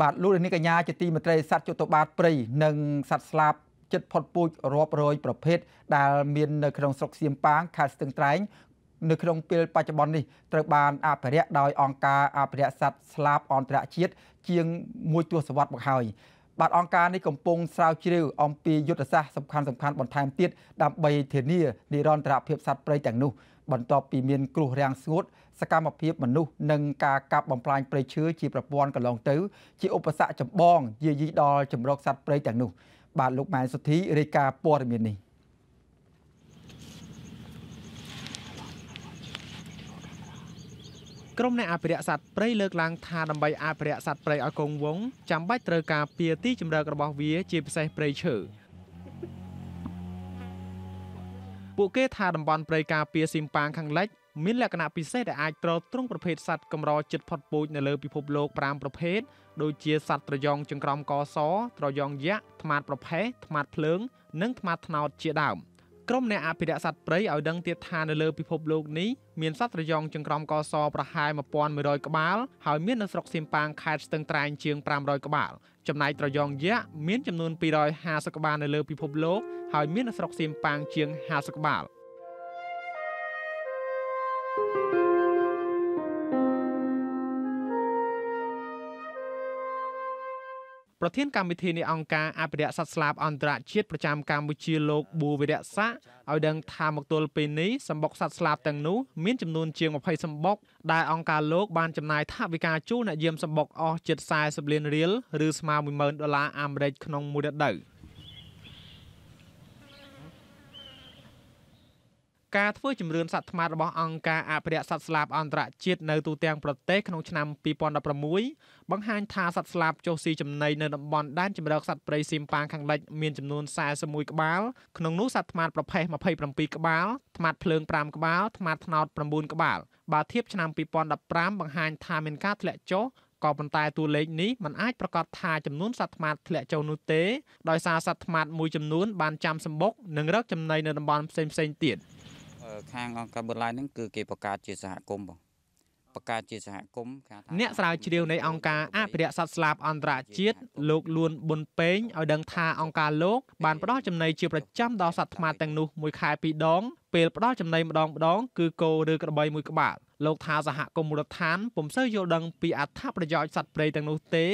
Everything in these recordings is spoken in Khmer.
បាទលោកលោកស្រីកញ្ញាជាទីមេត្រីសត្វចតុបាតព្រៃនិងសត្វស្លាបចិត្តផុតពូជរាប់រយប្រភេទដែលមាននៅក្នុងស្រុកសៀមប៉ាងខេត្តស្ទឹងត្រែង នៅក្នុងពេលបច្ចុប្បន្ននេះត្រូវបានអភិរក្សដោយអង្គការអភិរក្សសត្វស្លាបអន្តរជាតិជាងមួយទសវត្សរ៍មកហើយបាទអង្គការនេះកំពុងស្រាវជ្រាវអំពីយុទ្ធសាស្ត្រសំខាន់សំខាន់បន្ថែមទៀតដើម្បីធានានិរន្តរភាពសត្វព្រៃទាំងនោះបន្ទាប់ពីមានគ្រោះរាំងស្ងួត សកម្មភាពមនុស្សនិងការកាប់បំផ្លាញព្រៃឈើជាប្រព័ន្ធកន្លងទៅជាឧបសគ្គចម្បងយាយីដល់ចម្រោកសត្វព្រៃទាំងនោះបាទលោកម៉ែនសុធីរាយការណ៍ព័ត៌មាននេះក្រុមអ្នកអភិរក្សសត្វព្រៃលើកឡើងថាដើម្បីអភិរក្សសត្វព្រៃឲ្យគង់វង្សចាំបាច់ត្រូវការពារទីជម្រករបស់វាជាពិសេសព្រៃឈើពួកគេថាតំបន់ព្រៃការពារស៊ីមប៉ាងខាងលិចមានលក្ខណៈពិសេសដែលអាចត្រត្រង់ប្រភេទសត្វកម្រជិតផុតពូជនៅលើពិភពលោក5ប្រភេទដូចជាសត្វត្រយងចង្ក្រមកសត្រយងយក្សថ្មាតប្រផេះថ្មាតភ្លើងនិងថ្មាតថ្នោតជាដើម។ក្រុមអ្នកអភិរក្សសត្វព្រៃឲ្យដឹងទៀតថានៅលើពិភពលោកនេះមានសត្វត្រយងចង្ក្រមកសប្រហែល1100ក្បាលហើយមាននៅស្រុកសៀមប៉ាងខេត្តស្ទឹងត្រែងជាង500ក្បាលចំណែកត្រយងយក្សមានចំនួន250ក្បាលនៅលើពិភពលោកហើយមាននៅស្រុកសៀមប៉ាងជាង50ក្បាល។ប្រធានកម្មវិធីនៃអង្គការអភិរក្សសត្វស្លាបអន្តរជាតិប្រចាំកម្ពុជាលោកប៊ូវិរៈស័កឲ្យដឹងថាមកទល់ពេលនេះសម្បុកសត្វស្លាបទាំងនោះមានចំនួនជាង20សម្បុកដែលអង្គការលោកបានចំណាយថវិកាជូនអ្នកយាមសម្បុកអស់ជិត40លានរៀលឬស្មើ10000ដុល្លារអាមេរិកក្នុងមួយរដូវ។ការធ្វើជំរឿនសត្វថ្មារបស់អង្គការអភិរក្សសត្វស្លាបអន្តរជាតិនៅទូទាំងប្រទេសក្នុងឆ្នាំ2016បង្ហាញថាសត្វស្លាបចុះស៊ីចំណីនៅតំបន់ដែនជម្រកសត្វព្រៃស៊ីមប៉ាងខាងលិចមានចំនួន41ក្បាលក្នុងនោះសត្វថ្មាប្រភេទ27ក្បាលថ្មាភ្លើង5ក្បាលថ្មាថ្នោត9ក្បាលបើធៀបឆ្នាំ2015បង្ហាញថាមានការធ្លាក់ចុះក៏ប៉ុន្តែតួលេខនេះมันអាចប្រកាសថាចំនួនសត្វថ្មាតធ្លាក់ចុះនោះទេដោយសារសត្វថ្មាតមួយចំនួនបានចាំសម្បុក និងរកចំណីនៅតំបន់ផ្សេងៗទៀត។ខាងអង្គការបឺឡាយហ្នឹងគឺគេបង្កើតជាសហគមន៍បងបង្កើតជាសហគមន៍គេថាអ្នកស្រាវជ្រាវនៃអង្គការអភិរក្សសត្វស្លាបអន្តរជាតិលោកលួនប៊ុនពេងឲ្យដឹង ថាអង្គការលោក បានផ្ដល់ចំណីជាប្រចាំដល់សត្វថ្មទាំងនោះមួយខែពីរដងពេលផ្ដល់ចំណីម្ដងម្ដង គឺគោឬក្របីមួយក្បាលលោកថាសហគមន៍មូលដ្ឋានពុំសូវយល់ដឹងពីអត្ថប្រយោជន៍សត្វព្រៃទាំងនោះទេ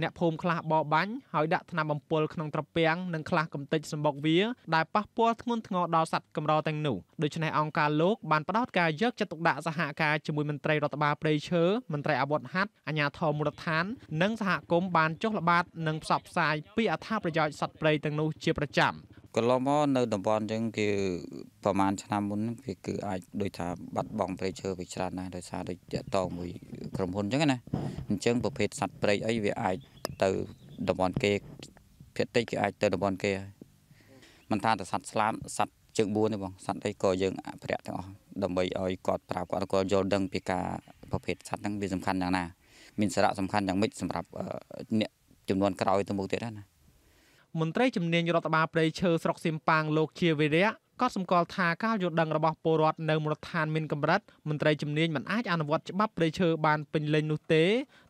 អ្នកភូមិខ្លះបរបាញ់ហើយដាក់ថ្នាំបំពុលក្នុងត្រពាំងនិងខ្លះកំទេចសម្បុកវាដែលប៉ះពាល់ធ្ងន់ធ្ងរដល់សត្វកម្រទាំងនោះដូច្នេះអង្គការលោកបានផ្ដោតការយកចិត្តទុកដាក់សហការជាមួយមន្ត្រីរដ្ឋបាលព្រៃឈើមន្ត្រីអាវុធហត្ថអាជ្ញាធរមូលដ្ឋាននិងសហគមន៍បានចុះល្បាតនិងផ្សព្វផ្សាយពីអត្ថប្រយោជន៍សត្វព្រៃទាំងនោះជាប្រចាំ។កន្លងមកនៅតំបន់យើងគឺប្រហែលឆ្នាំមុនវាគឺអាចដូចថាបាត់បង់ព្រៃឈើវាច្រើនដែរដោយសារដូចតកតមួយក្រុមហ៊ុនអញ្ចឹងណាអញ្ចឹងប្រភេទសត្វព្រៃអីវាអាចទៅតំបន់គេភាគតិចគឺអាចទៅតំបន់គេហើយមិនថាតែសត្វស្លាបសត្វជើងបួនទេបងសត្វអីក៏យើងអភិរក្សទាំងអស់ដើម្បីឲ្យគាត់ប្រាប់គាត់គាត់យល់ដឹង ពីការប្រភេទសត្វហ្នឹងវាសំខាន់យ៉ាងណាមានសារៈសំខាន់យ៉ាងម៉េចសម្រាប់អ្នកចំនួនក្រោយទៅមុខទៀតណាមន្ត្រីជំនាញរដ្ឋបាលព្រៃឈើស្រុកសៀមប៉ាងលោកជាវិរៈក៏សម្គាល់ថាការយល់ដឹងរបស់ពលរដ្ឋនៅមូលដ្ឋានមានកម្រិតមន្ត្រីជំនាញមិនអាចអនុវត្តច្បាប់ព្រៃឈើបានពេញលេញនោះទេ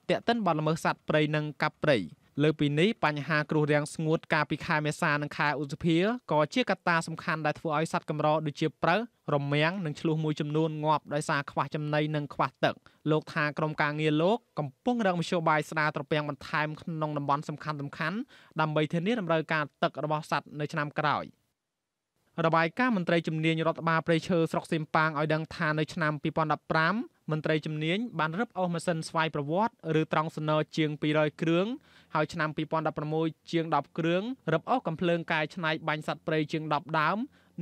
តែកតិនបាត់ល្មើសសត្វព្រៃនិងកាប់ព្រៃ។លើពីនេះបញ្ហាគ្រោះរាំងស្ងួតកាលពីខែមេសានិងខែឧសភាក៏ជាកត្តាសំខាន់ដែលធ្វើឲ្យសត្វកម្រដូចជាប្រើរមាំងនិងឆ្លុះមួយចំនួនងាប់ដោយសារខ្វះចំណីនិងខ្វះទឹកលោកថាក្រមការងារលោកកំពុងរកមធ្យោបាយស្ដារត្រពាំងបន្ថែមក្នុងតំបន់សំខាន់ៗដើម្បីធានាតម្រូវការទឹករបស់សត្វនៅឆ្នាំក្រោយ។របាយការណ៍មន្ត្រីជំនាញរដ្ឋបាលព្រៃឈើស្រុកសៀមប៉ាងឲ្យដឹងថានៅឆ្នាំ2015មន្ត្រីជំនាញបានរឹបអូសម៉ាស៊ីនស្វ័យប្រវត្តិឬត្រង់ស្នើជាង200គ្រឿងហើយឆ្នាំ2016ជាង10គ្រឿងរឹបអូសកំភ្លើងកែច្នៃបាញ់សត្វព្រៃជាង10ដើម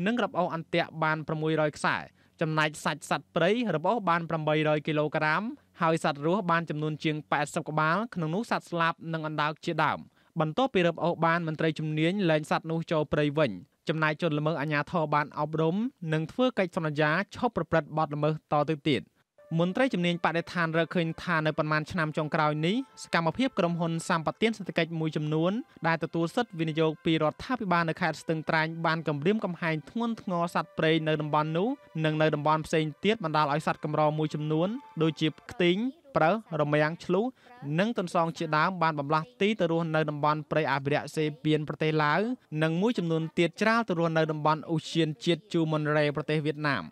និងរឹបអូសអន្ទាក់បាន600ខ្សែចំណែកសាច់សត្វព្រៃរឹបអូសបាន800គីឡូក្រាមហើយសត្វរស់បានចំនួនជាង80ក្បាលក្នុងនោះសត្វស្លាប់និងអណ្ដើកជាដើមបន្ទាប់ពីរឹបអូសបានមន្ត្រីជំនាញលែងសត្វនោះចូលព្រៃវិញចំណាយជនល្មើសអាជ្ញាធរបានអប់រំនិងធ្វើកិច្ចសន្យាឈប់ប្រព្រឹត្តបទល្មើសតទៅទៀតមន្ត្រីជំនាញបដិឋានរកឃើញថានៅប្រមាណឆ្នាំចុងក្រោយនេះសកម្មភាពក្រុមហ៊ុនសម្បត្តិសេដ្ឋកិច្ចមួយចំនួនដែលទទួលសិទ្ធិវិនិយោគពីរដ្ឋាភិបាលនៅខេត្តស្ទឹងត្រែងបានគម្រាមកំហែងធ្ងន់ធ្ងរសត្វព្រៃនៅតំបន់នោះនិងនៅតំបន់ផ្សេងទៀតបណ្ដាលឲ្យសត្វកម្រមួយចំនួនដូចជាផ្គទីងប្រើរមាំងឆ្លុះនិងទន្សោងជាដើមបានបំលាស់ទីទៅរស់នៅ តំបន់ព្រៃអភិរក្សសេពៀនប្រទេសឡាវនិងមួយចំនួនទៀតច្រាលទៅរស់នៅតំបន់អូសៀនជាតិជូមុនរ៉េប្រទេសវៀតណាម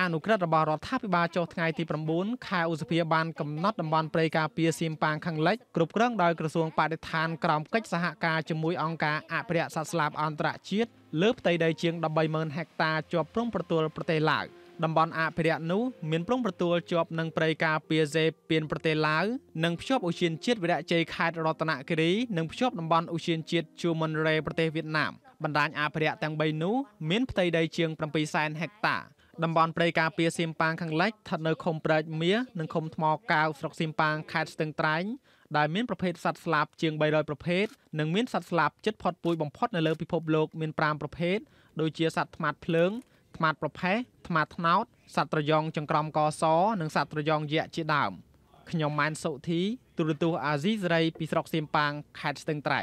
អនុក្រឹត្យរបស់រដ្ឋាភិបាលចុះថ្ងៃទី9ខែឧសភាបានកំណត់តំបន់ព្រៃការពារសៀមប៉ាងខាងលិចគ្រប់គ្រងដោយក្រសួងបរិស្ថានក្រោមកិច្ចសហការជាមួយអង្គការអភិរក្សសត្វស្លាបអន្តរជាតិលើផ្ទៃដីជាង130,000ហិកតាជាប់ព្រំប្រទល់ប្រទេសឡាវ។តំបន់អភិរក្សនោះមានប្រងប្រទួលជាប់នឹងព្រៃការពារសេពៀនប្រទេសឡាវនិងភ្ជាប់ឧទ្យានជាតិវីរៈជ័យខេត្តរតនគិរី និងភ្ជាប់តំបន់ឧទ្យានជាតិជូមុនរេប្រទេសវៀតណាមបណ្ដាញអភិរក្សទាំង3នោះមានផ្ទៃដីជាង700,000ហិកតាតំបន់ព្រៃការពារសៀមប៉ាងខាងលិចស្ថិតនៅឃុំប្រាជ្ញមាសនិងឃុំថ្មកៅស្រុកសៀមប៉ាងខេត្តស្ទឹងត្រែងដែលមានប្រភេទសត្វស្លាបជាង300ប្រភេទនិងមានសត្វស្លាបជិតផុតពូជបំផុតនៅលើពិភពលោកមាន5ប្រភេទដូចជាសត្វថ្មាត់ភ្លើងថ្មាតប្រផេះថ្មាតថ្នោតសត្វត្រយងចង្ក្រមកសនិងសត្វត្រយងយក្សជាដើមខ្ញុំម៉ែនសុធីទូរទស្សន៍អាស៊ីសេរីពីស្រុកសៀមប៉ាងខេត្តស្ទឹងត្រែង